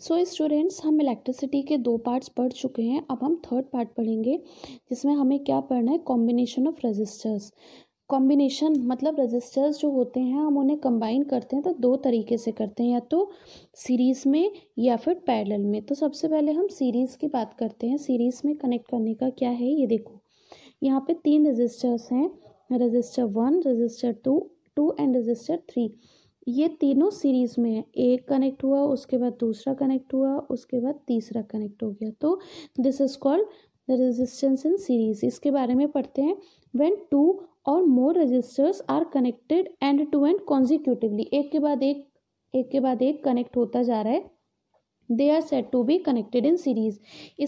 सो so, students हम electricity के दो पार्ट्स पढ़ चुके हैं अब हम थर्ड पार्ट पढ़ेंगे जिसमें हमें क्या पढ़ना है कॉम्बिनेशन ऑफ रेजिस्टर्स कॉम्बिनेशन मतलब रेजिस्टर्स जो होते हैं हम उन्हें कंबाइन करते हैं तो दो तरीके से करते हैं या तो सीरीज़ में या फिर पैरेलल में तो सबसे पहले हम सीरीज़ की बात करते हैं सीरीज़ में कनेक्ट करने का क्या है ये देखो यहाँ पे तीन रजिस्टर्स हैं resistor one resistor two two and resistor three ये तीनों सीरीज़ में है एक कनेक्ट हुआ उसके बाद दूसरा कनेक्ट हुआ उसके बाद तीसरा कनेक्ट हो गया तो this is called resistance in series इसके बारे में पढ़ते हैं when two or more resistors are connected end to end consecutively एक के बाद एक एक के बाद एक कनेक्ट होता जा रहा है they are set to be connected in series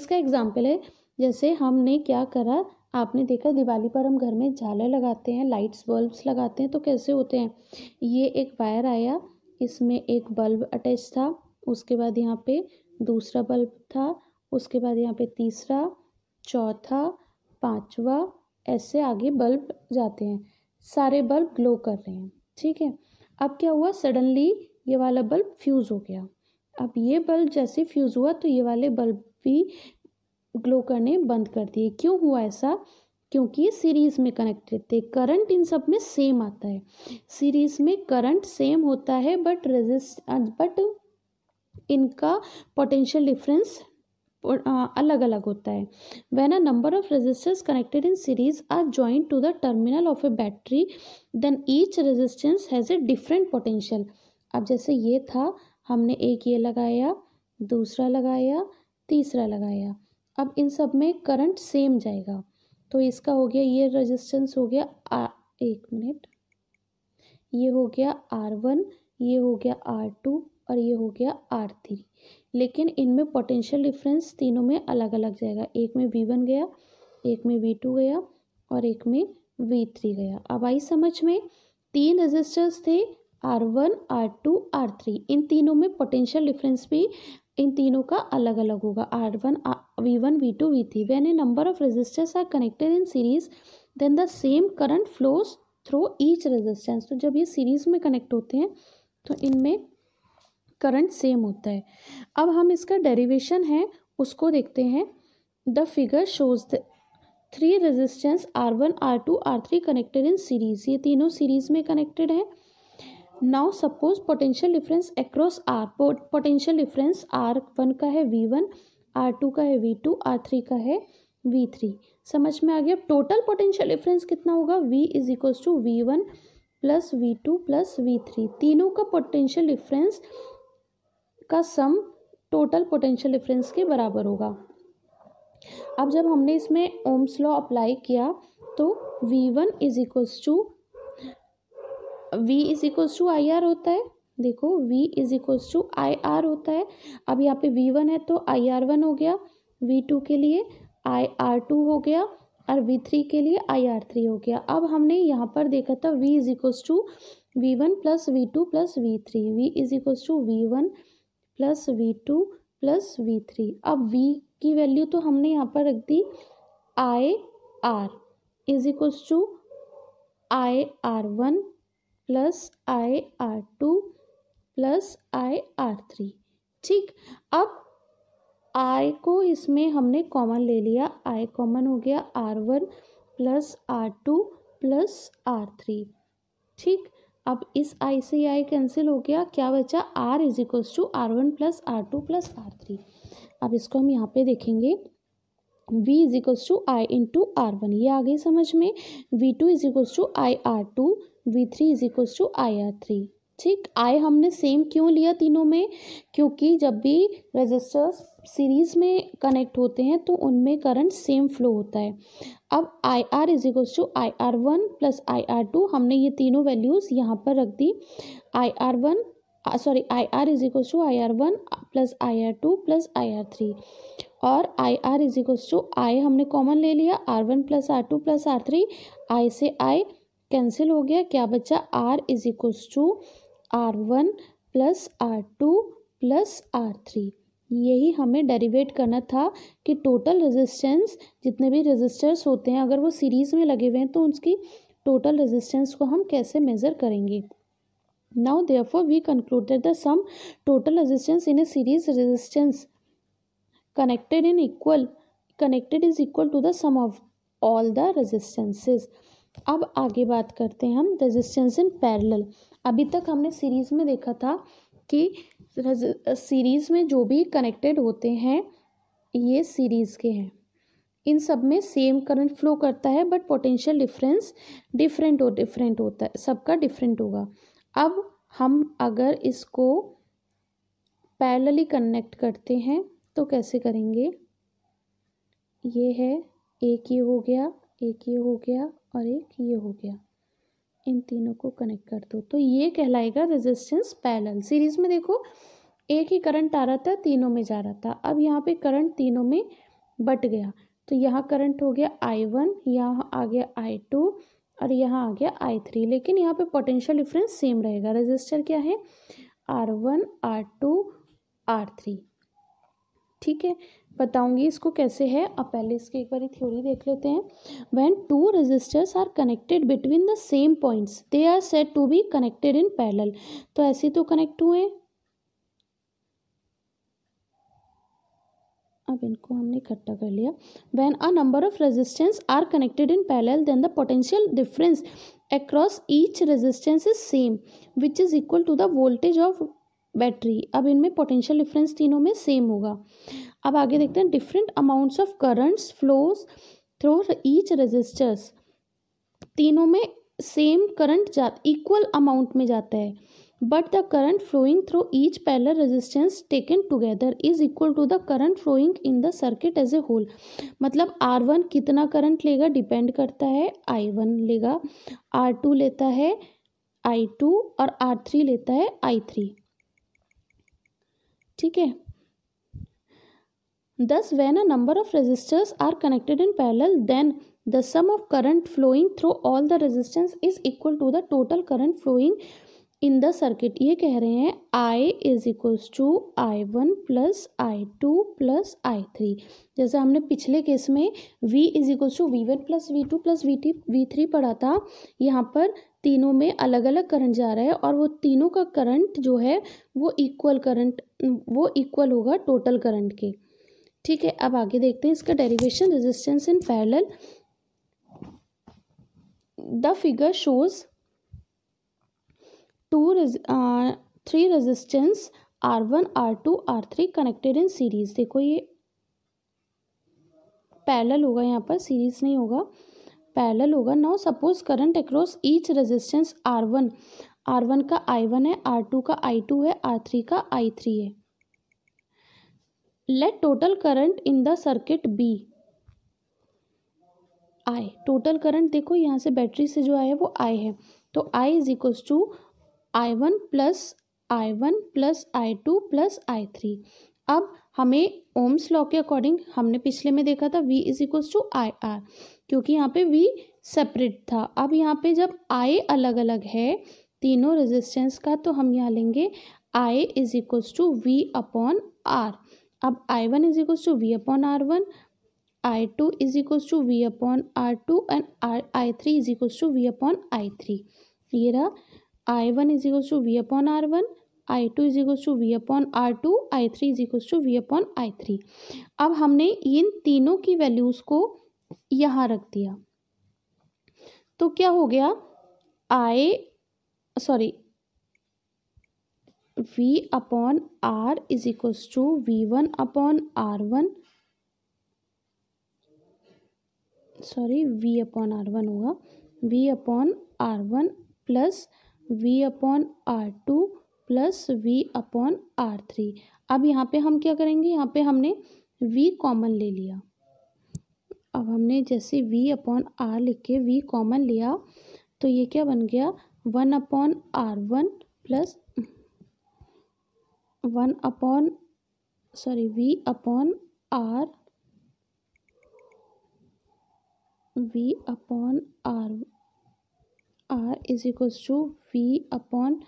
इसका एग्जाम्पल है जैसे हमने क्या करा आपने देखा दिवाली पर हम घर में झालर लगाते हैं लाइट्स बल्ब्स लगाते हैं तो कैसे होते हैं ये एक वायर आया इसमें एक बल्ब अटैच था उसके बाद यहाँ पे दूसरा बल्ब था उसके बाद यहाँ पे तीसरा चौथा पांचवा ऐसे आगे बल्ब जाते हैं सारे बल्ब ग्लो कर रहे हैं ठीक है अब क्या हुआ सडनली ये वाला बल्ब फ्यूज़ हो गया अब ये बल्ब जैसे फ्यूज़ हुआ तो ये वाले बल्ब भी ग्लो करने बंद कर दिए क्यों हुआ ऐसा क्योंकि ये सीरीज़ में कनेक्टेड थे करंट इन सब में सेम आता है सीरीज़ में करंट सेम होता है बट रेजिस्ट बट इनका पोटेंशियल डिफरेंस अलग अलग होता है when a number of resistance connected in series are joint to the terminal of a battery then each resistance has a different potential अब जैसे ये था हमने एक ये लगाया दूसरा लगाया तीसरा लगाया अब इन सब में करंट सेम जाएगा तो इसका हो गया ये रेजिस्टेंस हो गया आ, एक मिनट ये हो गया आर वन ये हो गया आर टू और ये हो गया आर थ्री लेकिन इनमें पोटेंशियल डिफरेंस तीनों में अलग अलग जाएगा एक में वी वन गया एक में वी टू गया और एक में वी थ्री गया अब आई समझ में तीन रजिस्टर्स थे R one R two R three इन तीनों में पोटेंशियल डिफरेंस भी इन तीनों का अलग अलग होगा R one V V one two V three When a number of resistors are connected in series then the same current flows through each resistance तो जब ये सीरीज में कनेक्ट होते हैं तो इनमें करंट सेम होता है अब हम इसका डेरिवेशन है उसको देखते हैं the figure shows the three resistance R one R two R three connected in series ये तीनों सीरीज में कनेक्टेड है now suppose potential difference across R potential difference R one का है वी वन आर टू का है we to R three का है वी थ्री समझ में आ गया अब टोटल पोटेंशियल डिफरेंस कितना होगा V is equals to V one plus V two plus V three तीनों का पोटेंशियल डिफरेंस का सम टोटल पोटेंशियल डिफरेंस के बराबर होगा अब जब हमने इसमें ओम्स लॉ अप्लाई किया तो V one is equals to V is equals to I R होता है देखो V is equals to I R होता है अब यहाँ पे V1 है तो आई आर वन हो गया V2 के लिए आई आर टू हो गया और V3 के लिए आई आर थ्री हो गया अब हमने यहाँ पर देखा था V is equals to V one plus V two plus V three V is equals to V one plus V two plus V three अब V की वैल्यू तो हमने यहाँ पर रख दी I R is equals to I R one plus I R two plus I R three ठीक अब आई को इसमें हमने कॉमन ले लिया आई कॉमन हो गया R one plus R two plus R three ठीक अब इस आई से आई कैंसिल हो गया क्या बचा R is equals to R one plus R two plus R three अब इसको हम यहाँ पे देखेंगे v is equals to I into R one ये आ गई समझ में v two is equals to I R two V three is equals to I R three ठीक आई हमने सेम क्यों लिया तीनों में क्योंकि जब भी रजिस्टर्स सीरीज में कनेक्ट होते हैं तो उनमें करंट सेम फ्लो होता है अब I R is equals to I R one plus I R two हमने ये तीनों वैल्यूज़ यहाँ पर रख दी I R one sorry I R is equals to I R one plus I R two plus I R three और I R is equals to I हमने common ले लिया R one plus R two plus R three I से I cancel हो गया क्या बच्चा R is equals to R one plus R two plus R three यही हमें डेरिवेट करना था कि टोटल रेजिस्टेंस जितने भी रेजिस्टर्स होते हैं अगर वो सीरीज़ में लगे हुए हैं तो उसकी टोटल रेजिस्टेंस को हम कैसे मेज़र करेंगे now therefore we concluded the sum total resistance in a series resistance connected in equal connected is equal to the sum of all the resistances अब आगे बात करते हैं हम रेजिस्टेंस इन पैरेलल अभी तक हमने सीरीज़ में देखा था कि सीरीज़ में जो भी कनेक्टेड होते हैं ये सीरीज़ के हैं इन सब में सेम करंट फ्लो करता है बट पोटेंशियल डिफरेंस डिफरेंट हो डिफरेंट होता है सबका डिफरेंट होगा अब हम अगर इसको पैरेलली कनेक्ट करते हैं तो कैसे करेंगे ये है एक ये हो गया एक ये हो गया और एक ये हो गया इन तीनों को कनेक्ट कर दो तो ये कहलाएगा रेजिस्टेंस पैरेलल सीरीज में देखो एक ही करंट आ रहा था तीनों में जा रहा था अब यहाँ पे करंट तीनों में बट गया तो यहाँ करंट हो गया आई वन यहाँ आ गया आई टू और यहाँ आ गया आई थ्री लेकिन यहाँ पे पोटेंशियल डिफरेंस सेम रहेगा रजिस्टर क्या है R one R two R three ठीक है बताऊंगी इसको कैसे है अब पहले इसकी एक बार थ्योरी देख लेते हैं when two resistors are connected between the same points they are set to be connected in parallel तो ऐसे तो कनेक्ट हुए अब इनको हमने इकट्ठा कर लिया when a number of resistance are connected in parallel then the potential difference across each resistance is same which is equal to the voltage of battery अब इनमें पोटेंशियल डिफरेंस तीनों में सेम होगा अब आगे देखते हैं different amounts of currents flows through each resistors तीनों में सेम करंट जा इक्वल अमाउंट में जाता है but the current flowing through each parallel resistance taken together is equal to the current flowing in the circuit as a whole मतलब R one कितना current लेगा depend करता है आई वन लेगा आर टू लेता है आई टू और R three लेता है आई थ्री ठीक है thus when a number of resistors are connected in parallel then the sum of current flowing through all the resistance is equal to the total current flowing in the circuit ये कह रहे हैं I is equals to I one plus I two plus I three जैसे हमने पिछले case में v is equals to V one plus V two plus V T V three पढ़ा था यहाँ पर तीनों में अलग अलग करंट जा रहा है और वो तीनों का करंट जो है वो इक्वल करंट वो इक्वल होगा टोटल करंट के ठीक है अब आगे देखते हैं इसका derivation resistance in parallel the figure shows two uh, three resistance R one R two R three connected in series देखो ये पैरेलल होगा यहाँ पर सीरीज नहीं होगा पैरेलल होगा now suppose current across each resistance R one R one का I one है आर टू का आई टू है आर थ्री का आई थ्री है let total current in the circuit be I total current देखो यहाँ से बैटरी से जो आया है वो आई है तो I is equals to I one plus I one plus I two plus I three अब हमें ओम्स लॉ के अकॉर्डिंग हमने पिछले में देखा था V is equals to I R क्योंकि यहाँ पे वी सेपरेट था अब यहाँ पे जब आई अलग अलग है तीनों रेजिस्टेंस का तो हम यहाँ लेंगे I is equals to V upon R अब I one is equals to V upon R one I two is equals to V upon R two and I three is equals to V upon I three ये रहा I one is equals to V upon R one I two is equals to V upon R two I three is equals to V upon I three अब हमने इन तीनों की values को यहाँ रख दिया तो क्या हो गया I sorry V upon R is equals to V one upon R one sorry V upon R one होगा V upon R one plus V upon R two plus V upon R three अब यहाँ पे हम क्या करेंगे यहाँ पे हमने वी कॉमन ले लिया अब हमने जैसे वी अपॉन आर लिख के वी कॉमन लिया तो ये क्या बन गया one upon R one plus one upon sorry V upon R V upon R R is equals to V upon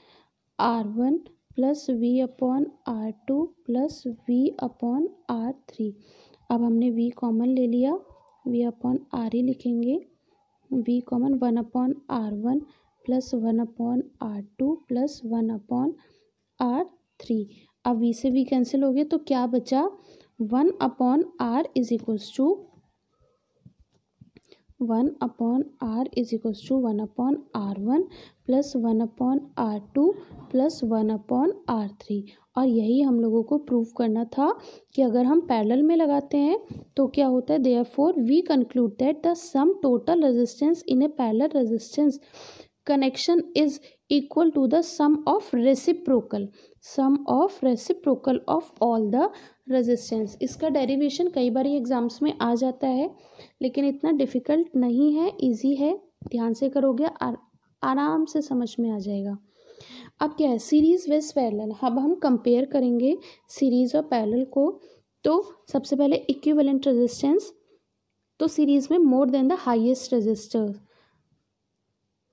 R one plus V upon R two plus V upon R three अब हमने we common ले लिया we upon R ही लिखेंगे V common one upon R one plus one upon R two plus one upon R three अब V से V cancel हो गए तो क्या बचा one upon R is equals to one upon R is इक्व to one upon R one plus one upon R two plus one upon R three और यही हम लोगों को प्रूव करना था कि अगर हम पैरेलल में लगाते हैं तो क्या होता है therefore we conclude that the sum total resistance in a parallel resistance connection is equal to the sum of reciprocal sum of reciprocal of all the resistance इसका डेरिवेशन कई बार ही एग्ज़ाम्स में आ जाता है लेकिन इतना डिफ़िकल्ट नहीं है इजी है ध्यान से करोगे आ, आराम से समझ में आ जाएगा अब क्या है सीरीज़ वेस पैरल अब हम कंपेयर करेंगे सीरीज़ और पैरल को तो सबसे पहले इक्विवेलेंट रेजिस्टेंस तो सीरीज़ में more than the highest resistor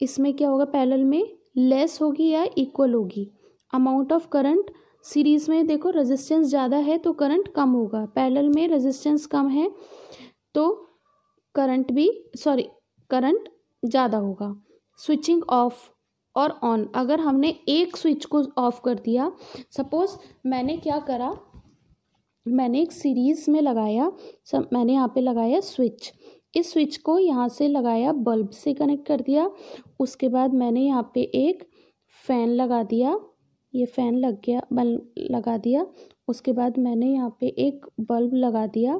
इसमें क्या होगा पैरल में लेस होगी या इक्वल होगी अमाउंट ऑफ करंट सीरीज़ में देखो रेजिस्टेंस ज़्यादा है तो करंट कम होगा पैरेलल में रेजिस्टेंस कम है तो करंट भी सॉरी करंट ज़्यादा होगा स्विचिंग ऑफ और ऑन अगर हमने एक स्विच को ऑफ कर दिया सपोज़ मैंने क्या करा मैंने एक सीरीज़ में लगाया सब मैंने यहाँ पे लगाया स्विच इस स्विच को यहाँ से लगाया बल्ब से कनेक्ट कर दिया उसके बाद मैंने यहाँ पे एक फ़ैन लगा दिया ये फ़ैन लग गया बल लगा दिया उसके बाद मैंने यहाँ पे एक बल्ब लगा दिया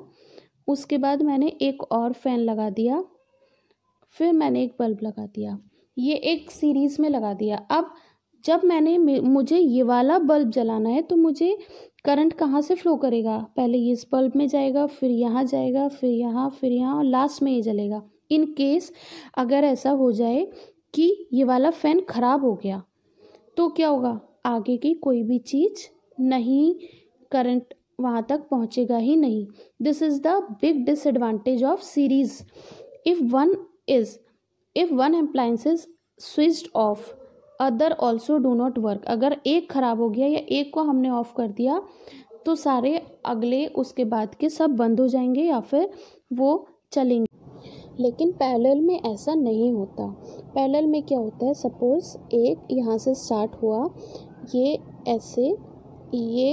उसके बाद मैंने एक और फ़ैन लगा दिया फिर मैंने एक बल्ब लगा दिया ये एक सीरीज़ में लगा दिया अब जब मैंने मुझे ये वाला बल्ब जलाना है तो मुझे करंट कहाँ से फ्लो करेगा पहले ये इस बल्ब में जाएगा फिर यहाँ जाएगा फिर यहाँ फिर यहाँ और लास्ट में ये जलेगा इन केस अगर ऐसा हो जाए कि ये वाला फ़ैन ख़राब हो गया तो क्या होगा आगे की कोई भी चीज़ नहीं करंट वहाँ तक पहुँचेगा ही नहीं this is the big disadvantage of series if one is if one appliances switched off other also do not work अगर एक ख़राब हो गया या एक को हमने ऑफ कर दिया तो सारे अगले उसके बाद के सब बंद हो जाएंगे या फिर वो चलेंगे लेकिन पैरेलल में ऐसा नहीं होता पैरेलल में क्या होता है सपोज़ एक यहाँ से स्टार्ट हुआ ये ऐसे ये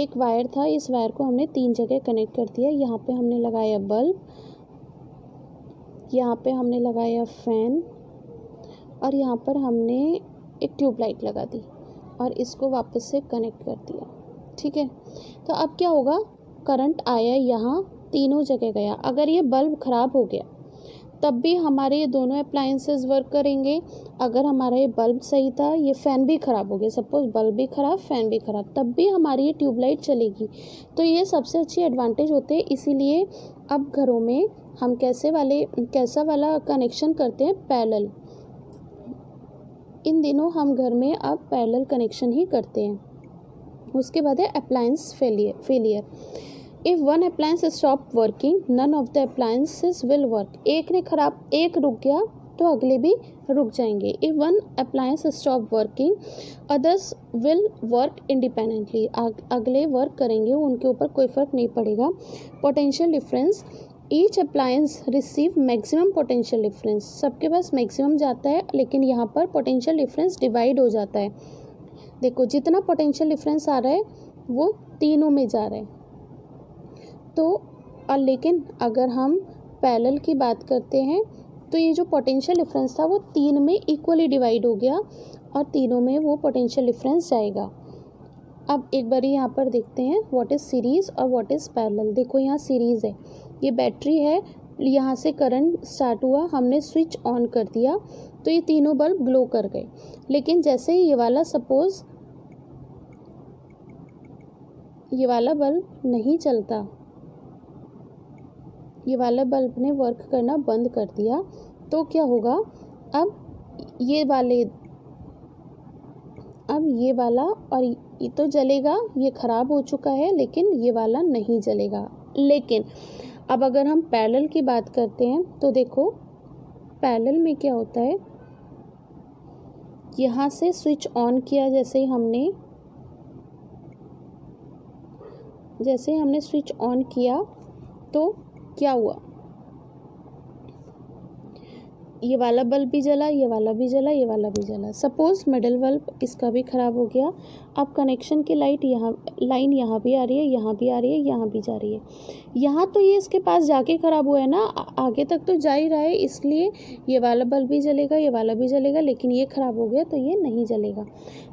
एक वायर था इस वायर को हमने तीन जगह कनेक्ट कर दिया यहाँ पे हमने लगाया बल्ब यहाँ पे हमने लगाया फ़ैन और यहाँ पर हमने एक ट्यूबलाइट लगा दी और इसको वापस से कनेक्ट कर दिया ठीक है तो अब क्या होगा करंट आया यहाँ तीनों जगह गया अगर ये बल्ब ख़राब हो गया तब भी हमारे ये दोनों अप्लाइंसेस वर्क करेंगे अगर हमारा ये बल्ब सही था ये फ़ैन भी ख़राब हो गया सपोज़ बल्ब भी ख़राब फ़ैन भी ख़राब तब भी हमारी ये ट्यूबलाइट चलेगी तो ये सबसे अच्छी एडवांटेज होते हैं इसीलिए अब घरों में हम कैसे वाले कैसा वाला कनेक्शन करते हैं पैरल इन दिनों हम घर में अब पैरल कनेक्शन ही करते हैं उसके बाद है appliance failure failure if one appliance stop working none of the appliances will work एक ने खराब एक रुक गया तो अगले भी रुक जाएंगे if one appliance stop working others will work independently अगले वर्क करेंगे उनके ऊपर कोई फ़र्क नहीं पड़ेगा potential difference each appliance receive maximum potential difference सबके पास मैक्सिमम जाता है लेकिन यहाँ पर पोटेंशियल डिफरेंस डिवाइड हो जाता है देखो जितना पोटेंशियल डिफरेंस आ रहा है वो तीनों में जा रहा है तो और लेकिन अगर हम पैरेलल की बात करते हैं तो ये जो पोटेंशियल डिफरेंस था वो तीन में इक्वली डिवाइड हो गया और तीनों में वो पोटेंशियल डिफरेंस जाएगा अब एक बार यहाँ पर देखते हैं व्हाट इज़ सीरीज़ और व्हाट इज़ पैरेलल देखो यहाँ सीरीज़ है ये बैटरी है यहाँ से करंट स्टार्ट हुआ हमने स्विच ऑन कर दिया तो ये तीनों बल्ब ग्लो कर गए लेकिन जैसे ही ये वाला सपोज़ ये वाला बल्ब नहीं चलता ये वाला बल्ब ने वर्क करना बंद कर दिया तो क्या होगा अब ये वाले अब ये वाला और ये तो जलेगा ये ख़राब हो चुका है लेकिन ये वाला नहीं जलेगा लेकिन अब अगर हम पैरेलल की बात करते हैं तो देखो पैरेलल में क्या होता है यहाँ से स्विच ऑन किया जैसे ही हमने जैसे हमने स्विच ऑन किया तो क्या हुआ ये वाला बल्ब भी जला ये वाला भी जला ये वाला भी जला सपोज़ मिडल बल्ब इसका भी ख़राब हो गया अब कनेक्शन की लाइट यहाँ लाइन यहाँ भी आ रही है यहाँ भी आ रही है यहाँ भी जा रही है यहाँ तो ये इसके पास जाके ख़राब हुआ है ना आगे तक तो जा ही रहा है इसलिए ये वाला बल्ब भी जलेगा ये वाला भी जलेगा लेकिन ये ख़राब हो गया तो ये नहीं जलेगा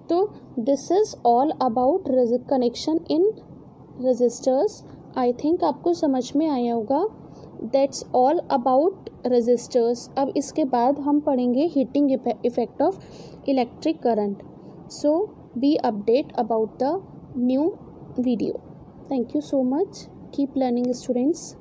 तो this is all about connection in resistors I think आपको समझ में आया होगा दैट्स ऑल अबाउट रजिस्टर्स अब इसके बाद हम पढ़ेंगे heating effect of electric current so be update about the new video thank you so much keep learning students